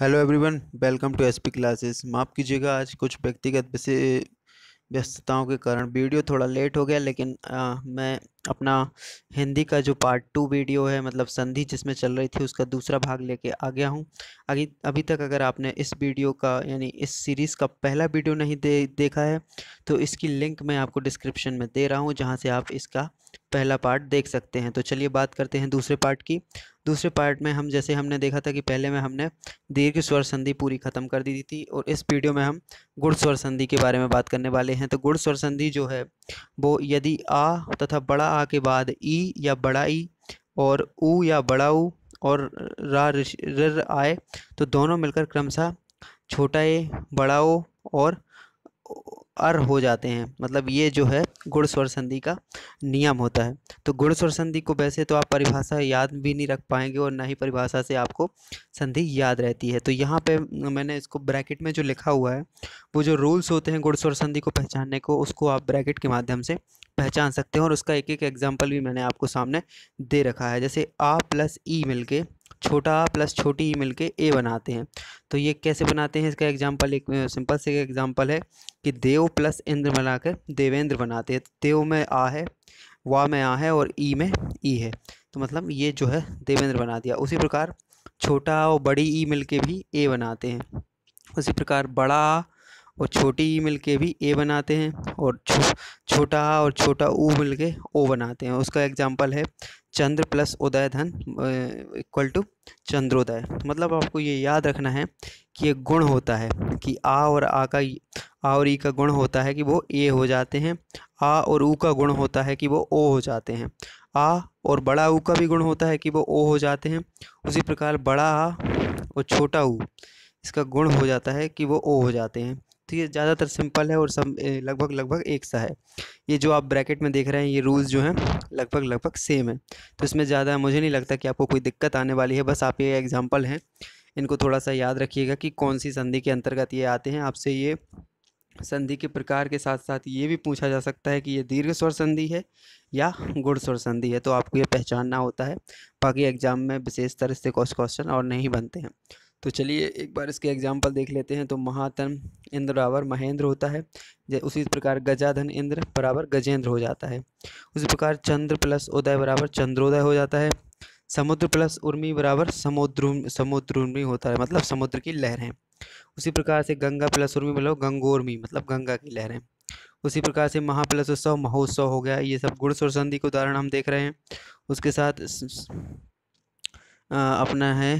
hello everyone welcome to SP classes माफ़ कीजिएगा आज कुछ व्यक्तिगत व्यस्तताओं के कारण वीडियो थोड़ा लेट हो गया लेकिन आ, मैं अपना हिंदी का जो पार्ट टू वीडियो है मतलब संधि जिसमें चल रही थी उसका दूसरा भाग लेके आ गया हूँ अभी अभी तक अगर आपने इस वीडियो का यानी इस सीरीज़ का पहला वीडियो नहीं दे देखा है तो इसकी लिंक मैं आपको डिस्क्रिप्शन में दे रहा हूँ जहाँ से आप इसका पहला पार्ट देख सकते हैं तो चलिए बात करते हैं दूसरे पार्ट की दूसरे पार्ट में हम जैसे हमने देखा था कि पहले में हमने दीर्घ स्वर संधि पूरी ख़त्म कर दी थी और इस वीडियो में हम गुड़ स्वर संधि के बारे में बात करने वाले हैं तो गुड़ स्वर संधि जो है वो यदि आ तथा बड़ा आ के बाद ई या बड़ा ई और ऊ या बड़ा ऊ और रा रर आए तो दोनों मिलकर क्रमशः छोटा ए बड़ा ओ और अर हो जाते हैं मतलब ये जो है गुड़ स्वर संधि का नियम होता है तो गुड़ स्वर संधि को वैसे तो आप परिभाषा याद भी नहीं रख पाएंगे और ना ही परिभाषा से आपको संधि याद रहती है तो यहाँ पे मैंने इसको ब्रैकेट में जो लिखा हुआ है वो जो रूल्स होते हैं गुड़ स्वर संधि को पहचानने को उसको आप ब्रैकेट के माध्यम से पहचान सकते हैं और उसका एक एक एग्जाम्पल भी मैंने आपको सामने दे रखा है जैसे आ प्लस ई मिल के छोटा आ प्लस छोटी ई मिलके ए बनाते हैं तो ये कैसे बनाते हैं इसका एग्जाम्पल एक सिंपल से एग्जाम्पल है कि देव प्लस इंद्र बनाकर देवेंद्र बनाते हैं देव में आ है वा में आ है और ई में ई है तो मतलब ये जो है देवेंद्र बना दिया उसी प्रकार छोटा और बड़ी ई के भी ए बनाते हैं उसी प्रकार बड़ा और छोटी ई मिल के भी ए बनाते हैं और छोटा और छोटा ऊ मिल के ओ बनाते हैं उसका एग्जाम्पल है चंद्र प्लस उदय धन इक्वल टू चंद्रोदय तो मतलब आपको ये याद रखना है कि ये गुण होता है कि आ और आ का आ और ई का गुण होता है कि वो ए हो जाते हैं आ और ऊ का गुण होता है कि वो ओ हो जाते हैं आ और बड़ा ऊ का भी गुण होता है कि वो ओ हो जाते हैं उसी प्रकार बड़ा आ और छोटा ऊ इसका गुण हो जाता है कि वो ओ हो जाते हैं तो ये ज़्यादातर सिंपल है और सब लगभग लगभग एक सा है ये जो आप ब्रैकेट में देख रहे हैं ये रूल्स जो हैं लगभग लगभग सेम है तो इसमें ज़्यादा मुझे नहीं लगता कि आपको कोई दिक्कत आने वाली है बस आप ये एग्ज़ाम्पल हैं इनको थोड़ा सा याद रखिएगा कि कौन सी संधि के अंतर्गत ये आते हैं आपसे ये संधि के प्रकार के साथ साथ ये भी पूछा जा सकता है कि ये दीर्घ स्वर संधि है या गुड़ स्वर संधि है तो आपको ये पहचानना होता है बाकी एग्जाम में विशेष तरह से क्वेश्चन और नहीं बनते हैं तो चलिए एक बार इसके एग्जाम्पल देख लेते हैं तो महातन इंद्र बराबर महेंद्र होता है उसी प्रकार गजाधन इंद्र बराबर गजेंद्र हो जाता है उसी प्रकार चंद्र प्लस उदय बराबर चंद्रोदय हो जाता है समुद्र प्लस उर्मी बराबर समुद्र समुद्र उर्मी होता है मतलब समुद्र की लहरें उसी प्रकार से गंगा प्लस उर्मी मतलब गंगोर्मी मतलब गंगा की लहरें उसी प्रकार से महा प्लस उत्सव महोत्सव हो गया ये सब गुड़ सुर संधि के उदाहरण हम देख रहे हैं उसके साथ अपना है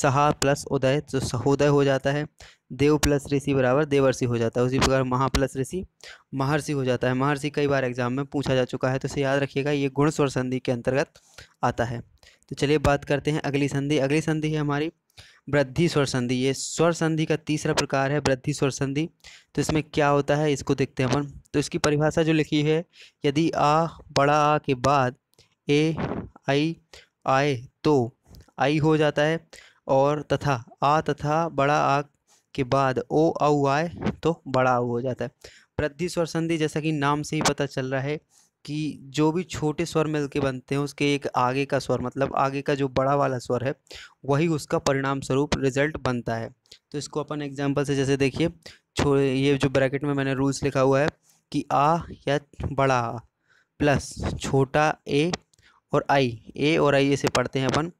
सहा प्लस उदय तो सहोदय हो जाता है देव प्लस ऋषि बराबर देवर्षि हो जाता है उसी प्रकार महा प्लस ऋषि महर्षि हो जाता है महर्षि कई बार एग्जाम में पूछा जा चुका है तो इसे याद रखिएगा ये गुण स्वर संधि के अंतर्गत आता है तो चलिए बात करते हैं अगली संधि अगली संधि है हमारी वृद्धि स्वर संधि ये स्वर संधि का तीसरा प्रकार है वृद्धि स्वर संधि तो इसमें क्या होता है इसको देखते हैं अपन तो इसकी परिभाषा जो लिखी है यदि आ बड़ा आ के बाद ए आई आए तो आई हो जाता है और तथा आ तथा बड़ा आ के बाद ओ औ आए तो बड़ा औ हो जाता है वृद्धि स्वर संधि जैसा कि नाम से ही पता चल रहा है कि जो भी छोटे स्वर मिल के बनते हैं उसके एक आगे का स्वर मतलब आगे का जो बड़ा वाला स्वर है वही उसका परिणाम स्वरूप रिजल्ट बनता है तो इसको अपन एग्जाम्पल से जैसे देखिए छो ये जो ब्रैकेट में मैंने रूल्स लिखा हुआ है कि आ या बड़ा आ प्लस छोटा ए और आई ए और आई ऐसे पढ़ते हैं अपन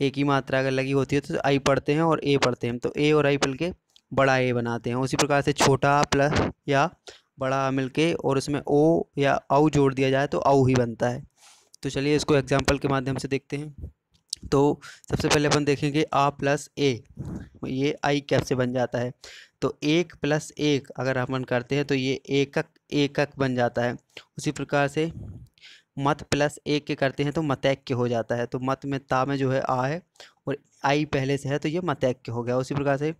ए की मात्रा अगर लगी होती है तो आई पढ़ते हैं और ए पढ़ते हैं तो ए और आई मिल के बड़ा ए बनाते हैं उसी प्रकार से छोटा प्लस या बड़ा मिल के और उसमें ओ या औ जोड़ दिया जाए तो औ ही बनता है तो चलिए इसको एग्जाम्पल के माध्यम से देखते हैं तो सबसे पहले अपन देखेंगे आ प्लस ए ये आई कैप से बन जाता है तो एक प्लस एक अगर अपन करते हैं तो ये एकक एकक बन जाता है उसी प्रकार से मत प्लस एक के करते हैं तो मतैक के हो जाता है तो मत में ता में जो है आ है और आई पहले से है तो ये मतैक के हो गया उसी प्रकार से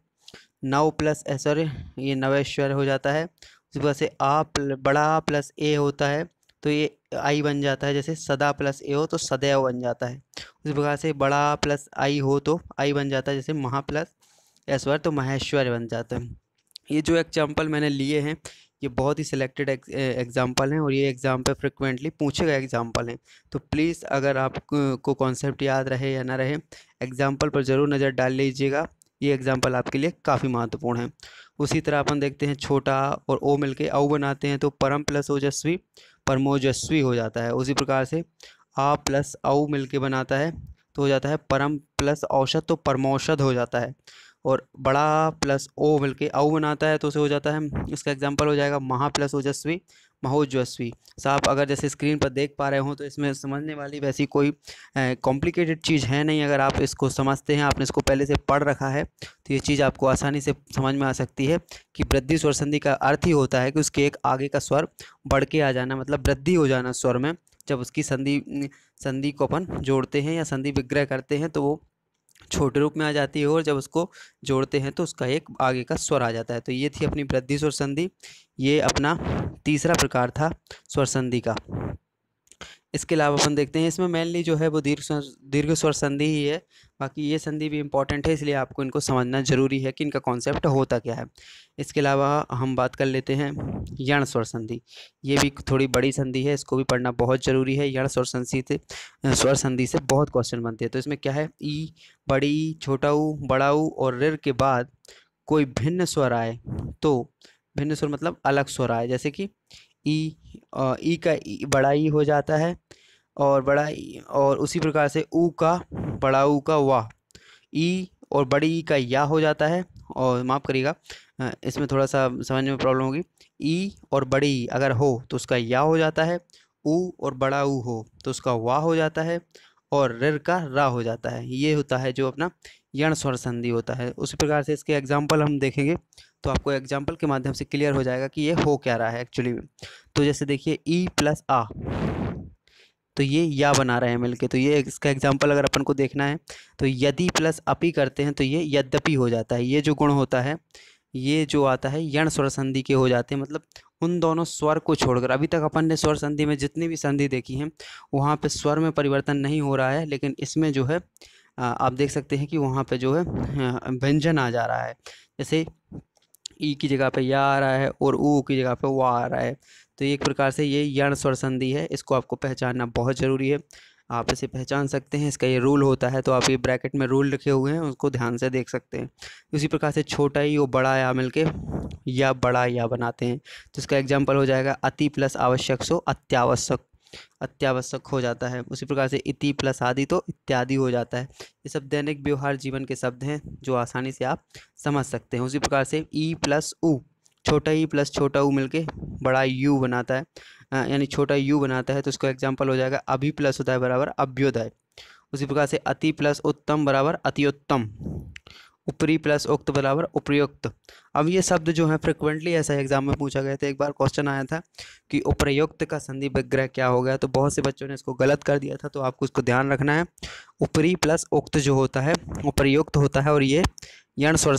नव प्लस ऐश्वर्य ये नवेश्वर हो जाता है उसी प्रकार से आ प्ल, बड़ा प्लस ए होता है तो ये आई बन जाता है जैसे सदा प्लस ए हो तो सदैव बन जाता है उसी प्रकार से बड़ा प्लस आई हो तो आई बन जाता है जैसे महा प्लस ऐश्वर्य तो महेश्वर बन जाता है ये जो एग्जाम्पल मैंने लिए हैं ये बहुत ही सिलेक्टेड एग्जाम्पल हैं और ये एग्ज़ाम पे फ्रिक्वेंटली पूछे गए एग्ज़ाम्पल हैं तो प्लीज़ अगर आपको कॉन्सेप्ट याद रहे या ना रहे एग्ज़ाम्पल पर ज़रूर नज़र डाल लीजिएगा ये एग्ज़ाम्पल आपके लिए काफ़ी महत्वपूर्ण है उसी तरह अपन देखते हैं छोटा और ओ मिल के औ बनाते हैं तो परम प्लस ओजस्वी परमोजस्वी हो जाता है उसी प्रकार से आ प्लस औ मिल बनाता है तो हो जाता है परम प्लस औषध तो परमौषध हो जाता है और बड़ा प्लस ओ मिलके के बनाता है तो उसे हो जाता है इसका एग्जाम्पल हो जाएगा महा प्लस ओजस्वी महोजस्वी साहब अगर जैसे स्क्रीन पर देख पा रहे हो तो इसमें समझने वाली वैसी कोई कॉम्प्लिकेटेड चीज़ है नहीं अगर आप इसको समझते हैं आपने इसको पहले से पढ़ रखा है तो ये चीज़ आपको आसानी से समझ में आ सकती है कि वृद्धि स्वर संधि का अर्थ ही होता है कि उसके एक आगे का स्वर बढ़ के आ जाना मतलब वृद्धि हो जाना स्वर में जब उसकी संधि संधि को अपन जोड़ते हैं या संधि विग्रह करते हैं तो वो छोटे रूप में आ जाती है और जब उसको जोड़ते हैं तो उसका एक आगे का स्वर आ जाता है तो ये थी अपनी वृद्धि स्वर संधि ये अपना तीसरा प्रकार था स्वर संधि का इसके अलावा अपन देखते हैं इसमें मेनली जो है वो दीर्घ स्वर दीर्घ स्वर संधि ही है बाकी ये संधि भी इंपॉर्टेंट है इसलिए आपको इनको समझना ज़रूरी है कि इनका कॉन्सेप्ट होता क्या है इसके अलावा हम बात कर लेते हैं यण स्वर संधि ये भी थोड़ी बड़ी संधि है इसको भी पढ़ना बहुत ज़रूरी है यण स्वर संधि से स्वर संधि से बहुत क्वेश्चन बनते हैं तो इसमें क्या है ई बड़ी छोटाऊ बड़ाऊ और रिर के बाद कोई भिन्न स्वर आए तो भिन्न स्वर मतलब अलग स्वर आए जैसे कि ई ई का ई बड़ा ई हो जाता है और बड़ा ई और उसी प्रकार से ऊ का बड़ा ऊ का वाह ई और बड़ी ई का या हो जाता है और माफ़ करिएगा इसमें थोड़ा सा समझ में प्रॉब्लम होगी ई और बड़ी ई अगर हो तो उसका या हो जाता है ऊ और बड़ा ऊ हो तो उसका वाह हो जाता है और रिर का रा हो जाता है ये होता है जो अपना यण स्वर संधि होता है उसी प्रकार से इसके एग्जाम्पल हम देखेंगे तो आपको एग्जाम्पल के माध्यम से क्लियर हो जाएगा कि ये हो क्या रहा है एक्चुअली में तो जैसे देखिए ई प्लस आ तो ये या बना रहे हैं मिलके तो ये इसका एग्जाम्पल अगर अपन को देखना है तो यदि प्लस अपी करते हैं तो ये यद्यपि हो जाता है ये जो गुण होता है ये जो आता है यण स्वर संधि के हो जाते हैं मतलब उन दोनों स्वर को छोड़कर अभी तक अपन ने स्वर संधि में जितनी भी संधि देखी हैं वहाँ पर स्वर में परिवर्तन नहीं हो रहा है लेकिन इसमें जो है आप देख सकते हैं कि वहाँ पर जो है व्यंजन आ जा रहा है जैसे ई की जगह पे या आ रहा है और ऊ की जगह पे वा आ रहा है तो एक प्रकार से ये यण स्वर संधि है इसको आपको पहचानना बहुत ज़रूरी है आप इसे पहचान सकते हैं इसका ये रूल होता है तो आप ये ब्रैकेट में रूल रखे हुए हैं उसको ध्यान से देख सकते हैं उसी प्रकार से छोटा ही और बड़ा या मिल के या बड़ा या बनाते हैं तो इसका एग्जाम्पल हो जाएगा अति प्लस आवश्यक सो अत्यावश्यक अत्यावश्यक हो जाता है उसी प्रकार से इति प्लस आदि तो इत्यादि हो जाता है ये सब दैनिक व्यवहार जीवन के शब्द हैं जो आसानी से आप समझ सकते हैं उसी प्रकार से ई प्लस ऊ छोटा ई प्लस छोटा ऊ मिलके बड़ा यू बनाता है यानी छोटा यू बनाता है तो उसका एग्जाम्पल हो जाएगा अभी प्लस होता है बराबर अभ्योदय उसी प्रकार से अति प्लस उत्तम बराबर अतियोत्तम ऊपरी प्लस उक्त बराबर उपयुक्त अब ये शब्द जो है फ्रिक्वेंटली ऐसा एग्जाम में पूछा गया था एक बार क्वेश्चन आया था कि उप्रयुक्त का संधि विग्रह क्या हो गया तो बहुत से बच्चों ने इसको गलत कर दिया था तो आपको इसको ध्यान रखना है ऊपरी प्लस उक्त जो होता है उप्रयुक्त होता है और ये यण स्वर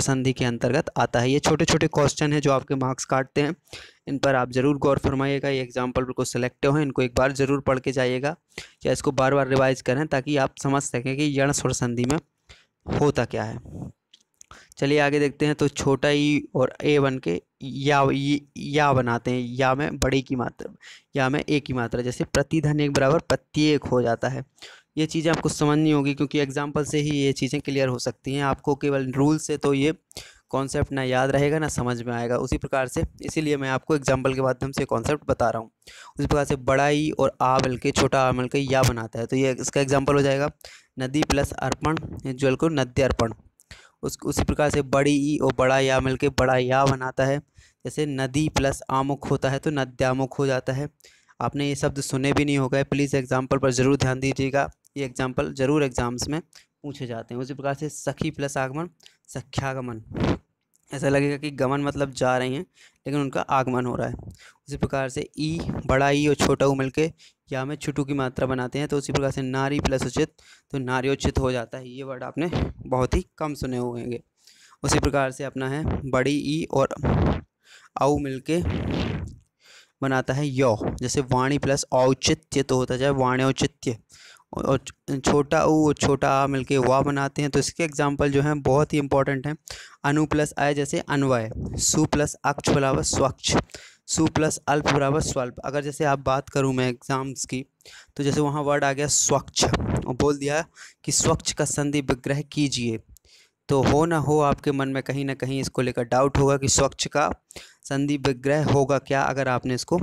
संधि के अंतर्गत आता है ये छोटे छोटे क्वेश्चन हैं जो आपके मार्क्स काटते हैं इन पर आप ज़रूर गौर फरमाइएगा ये एग्जाम्पल बिल्कुल सिलेक्टिव हैं इनको एक बार ज़रूर पढ़ के जाइएगा या इसको बार बार रिवाइज करें ताकि आप समझ सकें कि यण स्वर संधि में होता क्या है चलिए आगे देखते हैं तो छोटा ई और ए बन के या या बनाते हैं या में बड़ी की मात्रा या में ए की मात्रा जैसे प्रतिधन एक बराबर प्रत्येक हो जाता है ये चीज़ें आपको समझनी होगी क्योंकि एग्जाम्पल से ही ये चीज़ें क्लियर हो सकती हैं आपको केवल रूल से तो ये कॉन्सेप्ट ना याद रहेगा ना समझ में आएगा उसी प्रकार से इसीलिए मैं आपको एग्जाम्पल के माध्यम से कॉन्सेप्ट बता रहा हूँ उसी प्रकार से बड़ा ई और आ मिलकर के छोटा आ मिलकर के या बनाता है तो ये इसका एग्जाम्पल हो जाएगा नदी प्लस अर्पण ज्वल को नद्य अर्पण उस उसी प्रकार से बड़ी ई और बड़ा या मिलके बड़ा या बनाता है जैसे नदी प्लस आमुख होता है तो नद्यामुख हो जाता है आपने ये शब्द सुने भी नहीं हो गए प्लीज़ एग्जाम्पल पर ज़रूर ध्यान दीजिएगा ये एग्जाम्पल ज़रूर एग्ज़ाम्स में पूछे जाते हैं उसी प्रकार से सखी प्लस आगमन सख्यागमन ऐसा लगेगा कि गमन मतलब जा रही हैं लेकिन उनका आगमन हो रहा है उसी प्रकार से ई बड़ा ई और छोटा ऊ मिलके या में छुटू की मात्रा बनाते हैं तो उसी प्रकार से नारी प्लस उचित तो उचित हो जाता है ये वर्ड आपने बहुत ही कम सुने होंगे उसी प्रकार से अपना है बड़ी ई और मिल के बनाता है यौ जैसे वाणी प्लस औचित्य तो होता जाए वाण्योचित्य और छोटा ऊ छोटा आ मिलके वा बनाते हैं तो इसके एग्जाम्पल जो हैं बहुत ही इंपॉर्टेंट हैं अनु प्लस आय जैसे अनवय सु प्लस अक्ष बराबर स्वच्छ सु प्लस अल्प बराबर स्वल्प अगर जैसे आप बात करूँ मैं एग्ज़ाम्स की तो जैसे वहाँ वर्ड आ गया स्वच्छ और बोल दिया कि स्वच्छ का संधि विग्रह कीजिए तो हो ना हो आपके मन में कहीं ना कहीं इसको लेकर डाउट होगा कि स्वच्छ का संधि विग्रह होगा क्या अगर आपने इसको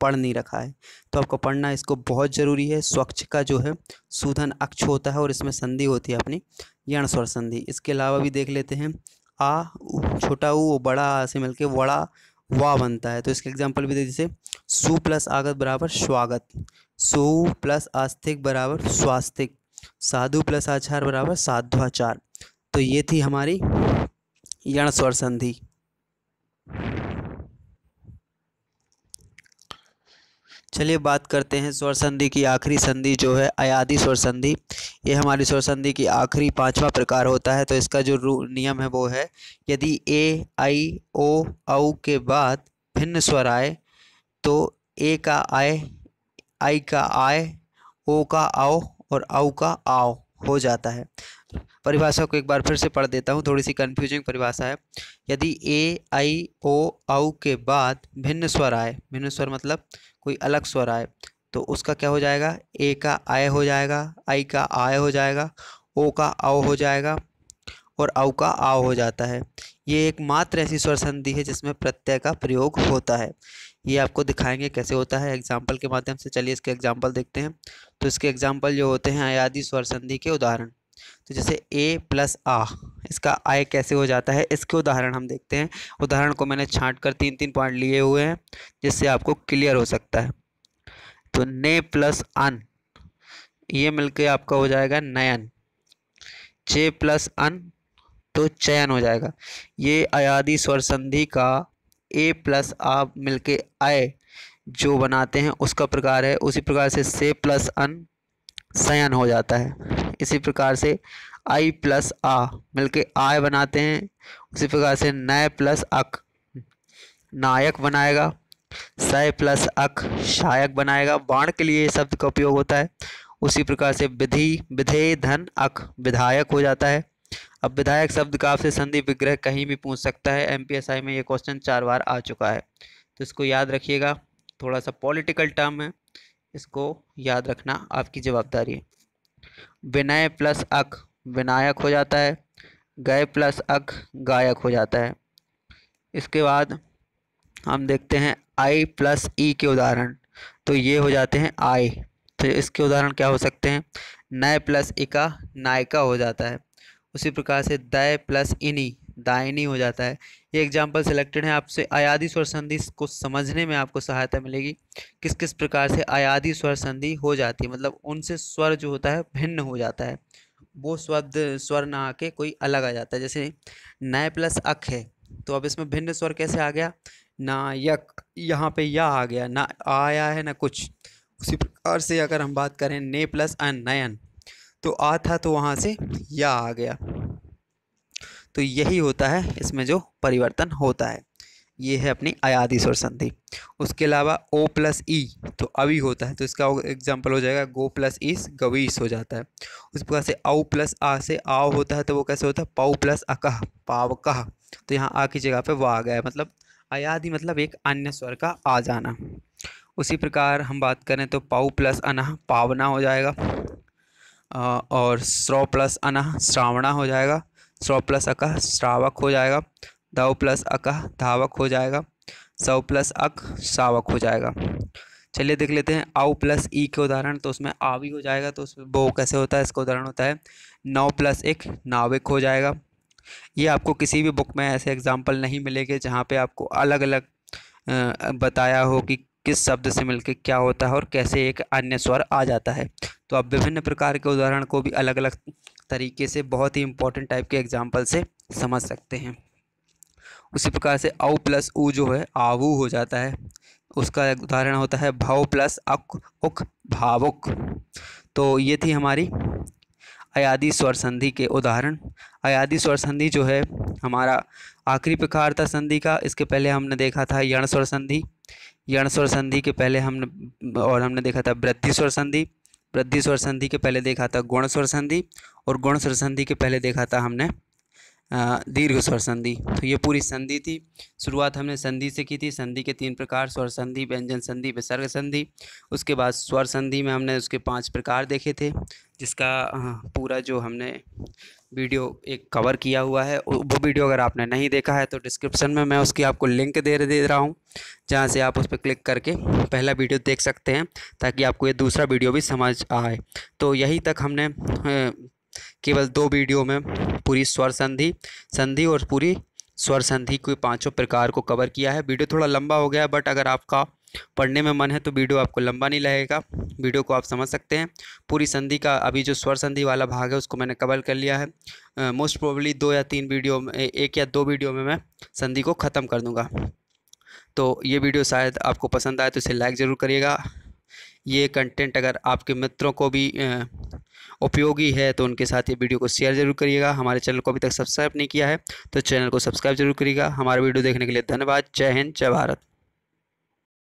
पढ़ नहीं रखा है तो आपको पढ़ना इसको बहुत ज़रूरी है स्वच्छ का जो है सूधन अक्ष होता है और इसमें संधि होती है अपनी यण स्वर संधि इसके अलावा भी देख लेते हैं आ छोटा ऊ बड़ा आ से मिलके वड़ा वा बनता है तो इसके एग्जाम्पल भी दे सु प्लस आगत बराबर स्वागत सु प्लस आस्तिक बराबर स्वास्तिक साधु प्लस आचार बराबर साधुआचार तो ये थी हमारी यण स्वर संधि चलिए बात करते हैं स्वर संधि की आखिरी संधि जो है अयादि स्वर संधि ये हमारी स्वर संधि की आखिरी पांचवा प्रकार होता है तो इसका जो नियम है वो है यदि ए आई ओ औ के बाद भिन्न स्वर आए तो ए का आय आई का आय ओ का आओ और औ का आओ हो जाता है परिभाषा को एक बार फिर से पढ़ देता हूँ थोड़ी सी कन्फ्यूजिंग परिभाषा है यदि ए आई ओ आउ के बाद भिन्न स्वर आए भिन्न स्वर मतलब कोई अलग स्वर आए तो उसका क्या हो जाएगा ए का आय हो जाएगा आई का आय हो जाएगा ओ का आओ हो जाएगा और आउ का आओ हो जाता है ये एक मात्र ऐसी स्वर संधि है जिसमें प्रत्यय का प्रयोग होता है ये आपको दिखाएंगे कैसे होता है एग्जाम्पल के माध्यम से चलिए इसके एग्जाम्पल देखते हैं तो इसके एग्जाम्पल जो होते हैं आयादी स्वर संधि के उदाहरण तो जैसे ए प्लस आ इसका आय कैसे हो जाता है इसके उदाहरण हम देखते हैं उदाहरण को मैंने छांट कर तीन तीन पॉइंट लिए हुए हैं जिससे आपको क्लियर हो सकता है तो ने प्लस अन ये मिलके आपका हो जाएगा नयन चे प्लस अन तो चयन हो जाएगा ये आयादी स्वर संधि का ए प्लस आ मिल आय जो बनाते हैं उसका प्रकार है उसी प्रकार से से प्लस अन सयन हो जाता है इसी प्रकार से आई प्लस आ मिलके आय बनाते हैं उसी प्रकार से नय प्लस अक नायक बनाएगा सय प्लस अक शायक बनाएगा बाण के लिए शब्द का उपयोग होता है उसी प्रकार से विधि विधेय धन अक विधायक हो जाता है अब विधायक शब्द का आपसे संधि विग्रह कहीं भी पूछ सकता है एम में ये क्वेश्चन चार बार आ चुका है तो इसको याद रखिएगा थोड़ा सा पॉलिटिकल टर्म है इसको याद रखना आपकी जवाबदारी है विनय प्लस अक विनायक हो जाता है गय प्लस अक गायक हो जाता है इसके बाद हम देखते हैं आई प्लस ई के उदाहरण तो ये हो जाते हैं आई तो इसके उदाहरण क्या हो सकते हैं नय प्लस इका नायिका हो जाता है उसी प्रकार से दय प्लस इनी दायनी हो जाता है ये एग्जाम्पल सिलेक्टेड है आपसे आयादि स्वर संधि को समझने में आपको सहायता मिलेगी किस किस प्रकार से आयादि स्वर संधि हो जाती है मतलब उनसे स्वर जो होता है भिन्न हो जाता है वो शब्द स्वर ना आके कोई अलग आ जाता है जैसे नय प्लस अक है तो अब इसमें भिन्न स्वर कैसे आ गया ना यक यहाँ पे या आ गया ना आया है ना कुछ उसी प्रकार से अगर हम बात करें ने प्लस अन नयन तो आ था तो वहाँ से या आ गया तो यही होता है इसमें जो परिवर्तन होता है ये है अपनी अयादी स्वर संधि उसके अलावा ओ प्लस ई तो अवी होता है तो इसका एग्जाम्पल हो जाएगा गो प्लस ईस गवीस हो जाता है उस प्रकार से औ प्लस आ से आव होता है तो वो कैसे होता है पाऊ प्लस अकह पावकह तो यहाँ आ की जगह पे वो आ गया मतलब अयादी मतलब एक अन्य स्वर का आ जाना उसी प्रकार हम बात करें तो पाऊ प्लस अनह पावना हो जाएगा और स्रौ प्लस अनह श्रावणा हो जाएगा सौ प्लस अकह श्रावक हो जाएगा धव प्लस अकह धावक हो जाएगा सौ प्लस अक श्रावक हो जाएगा चलिए देख लेते हैं आउ प्लस ई के उदाहरण तो उसमें आवी हो जाएगा तो उसमें वो कैसे होता है इसका उदाहरण होता है नौ प्लस एक नाविक हो जाएगा ये आपको किसी भी बुक में ऐसे एग्जाम्पल नहीं मिलेंगे जहाँ पे आपको अलग अलग बताया हो कि किस शब्द से मिलकर क्या होता है और कैसे एक अन्य स्वर आ जाता है तो आप विभिन्न प्रकार के उदाहरण को भी अलग अलग तरीके से बहुत ही इंपॉर्टेंट टाइप के एग्जाम्पल से समझ सकते हैं उसी प्रकार से औ प्लस ऊ जो है आवू हो जाता है उसका उदाहरण होता है भाव प्लस अक उक भावुक तो ये थी हमारी अयादी स्वर संधि के उदाहरण अयादी स्वर संधि जो है हमारा आखिरी प्रकार था संधि का इसके पहले हमने देखा था यण स्वर संधि यण स्वर संधि के पहले हमने और हमने देखा था वृद्धि स्वर संधि वृद्धि स्वर संधि के पहले देखा था गुण स्वर संधि और गुण स्वर संधि के पहले देखा था हमने दीर्घ स्वर संधि तो ये पूरी संधि थी शुरुआत हमने संधि से की थी संधि के तीन प्रकार स्वर संधि व्यंजन संधि विसर्ग संधि उसके बाद स्वर संधि में हमने उसके पांच प्रकार देखे थे जिसका पूरा जो हमने वीडियो एक कवर किया हुआ है वो वीडियो अगर आपने नहीं देखा है तो डिस्क्रिप्शन में मैं उसकी आपको लिंक दे दे रहा हूँ जहाँ से आप उस पर क्लिक करके पहला वीडियो देख सकते हैं ताकि आपको ये दूसरा वीडियो भी समझ आए तो यहीं तक हमने केवल दो वीडियो में पूरी स्वर संधि संधि और पूरी स्वर संधि के पांचों प्रकार को कवर किया है वीडियो थोड़ा लंबा हो गया है बट अगर आपका पढ़ने में मन है तो वीडियो आपको लंबा नहीं लगेगा वीडियो को आप समझ सकते हैं पूरी संधि का अभी जो स्वर संधि वाला भाग है उसको मैंने कवर कर लिया है मोस्ट प्रोबली दो या तीन वीडियो में एक या दो वीडियो में मैं संधि को ख़त्म कर दूँगा तो ये वीडियो शायद आपको पसंद आए तो इसे लाइक ज़रूर करिएगा ये कंटेंट अगर आपके मित्रों को भी उपयोगी है तो उनके साथ ये वीडियो को शेयर जरूर करिएगा हमारे चैनल को अभी तक सब्सक्राइब नहीं किया है तो चैनल को सब्सक्राइब जरूर करिएगा हमारा वीडियो देखने के लिए धन्यवाद जय हिंद जय भारत